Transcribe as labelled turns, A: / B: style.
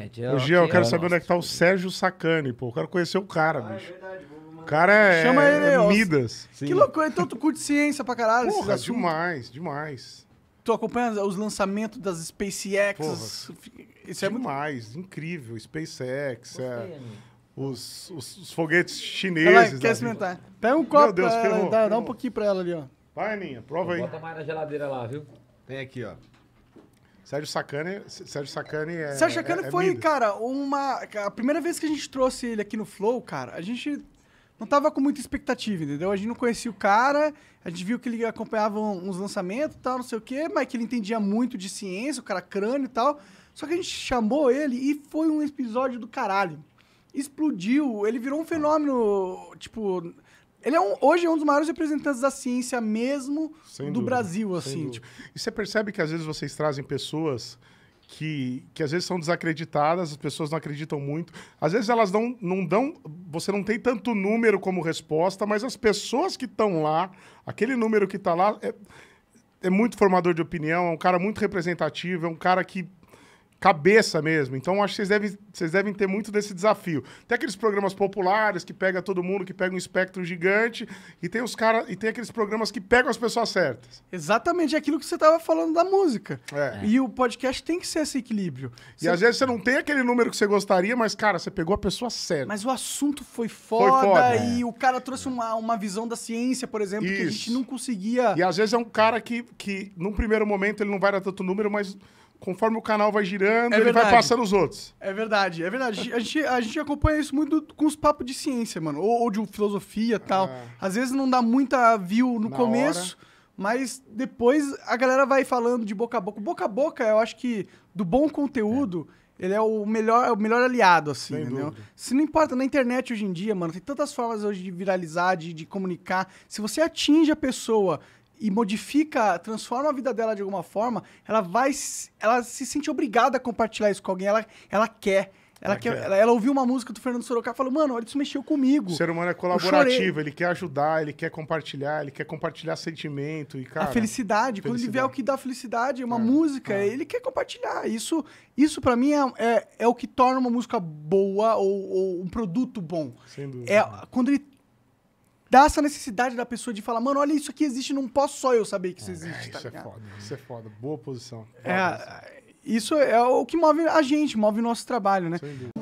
A: É,
B: eu, eu quero saber onde é que tá o Sérgio Sacani, pô. Eu quero conhecer o cara, ah, é bicho. O cara é, Chama ele, é ó. Que loucura,
A: então tu curte ciência pra caralho. Porra, demais, demais. Tu acompanha os lançamentos das SpaceX. Isso é muito. demais,
B: incrível. SpaceX, é, os, os, os foguetes Ela chineses. quer experimentar. Pega um copo, Deus, pra ela, ferrou, dá, dá um
A: pouquinho pra ela ali, ó.
B: Vai, Aninha, prova aí. Bota mais na geladeira lá, viu? Tem aqui, ó.
A: Sérgio Sacani,
B: Sérgio Sacani é. Sérgio Sacani é, é, foi,
A: cara, uma. A primeira vez que a gente trouxe ele aqui no Flow, cara, a gente não tava com muita expectativa, entendeu? A gente não conhecia o cara, a gente viu que ele acompanhava uns lançamentos e tal, não sei o quê, mas que ele entendia muito de ciência, o cara crânio e tal. Só que a gente chamou ele e foi um episódio do caralho. Explodiu, ele virou um fenômeno, tipo, ele é um, hoje é um dos maiores representantes da ciência mesmo sem do dúvida, Brasil, assim.
B: Tipo... E você percebe que às vezes vocês trazem pessoas que, que às vezes são desacreditadas, as pessoas não acreditam muito. Às vezes elas não, não dão. Você não tem tanto número como resposta, mas as pessoas que estão lá, aquele número que está lá, é, é muito formador de opinião, é um cara muito representativo, é um cara que cabeça mesmo. Então acho que vocês devem, vocês devem ter muito desse desafio. Tem aqueles programas populares que pega todo mundo, que pega um espectro gigante, e tem os cara, e tem aqueles programas que pegam as pessoas certas. Exatamente aquilo que você estava falando da música. É. é. E o podcast tem que ser esse equilíbrio. E você... às vezes você não tem aquele número que você gostaria, mas cara, você pegou a pessoa certa.
A: Mas o assunto foi foda, foi foda e é. o cara trouxe uma, uma visão da ciência, por exemplo, Isso. que a gente
B: não conseguia. E às vezes é um cara que que num primeiro momento ele não vai dar tanto número, mas conforme o canal vai girando, é ele vai passando os outros.
A: É verdade, é verdade. A gente, a gente acompanha isso muito com os papos de ciência, mano. Ou, ou de filosofia e tal. Ah. Às vezes não dá muita view no Na começo, hora. mas depois a galera vai falando de boca a boca. Boca a boca, eu acho que do bom conteúdo. É. Ele é o melhor, é o melhor aliado, assim, Sem entendeu? Se não importa, na internet hoje em dia, mano, tem tantas formas hoje de viralizar, de, de comunicar. Se você atinge a pessoa e modifica, transforma a vida dela de alguma forma, ela vai. Ela se sente obrigada a compartilhar isso com alguém. Ela, ela quer. Ela, quer, ela, ela, ouviu uma música do Fernando Sorocaba e falou, mano, olha, isso mexeu comigo. O ser humano é colaborativo,
B: ele quer ajudar, ele quer compartilhar, ele quer compartilhar sentimento e, cara... A felicidade, felicidade. quando ele
A: vê o que dá felicidade, uma é, música, é. ele quer compartilhar. Isso, isso para mim, é, é, é, o que torna uma música boa ou, ou um produto bom. Sem dúvida. É quando ele dá essa necessidade da pessoa de falar, mano, olha, isso aqui existe, não posso só eu saber que isso é, existe. É, isso tá é foda, isso é foda. Boa posição. É, Boa é, posição. Isso é o que move a gente, move o nosso trabalho, né? Sem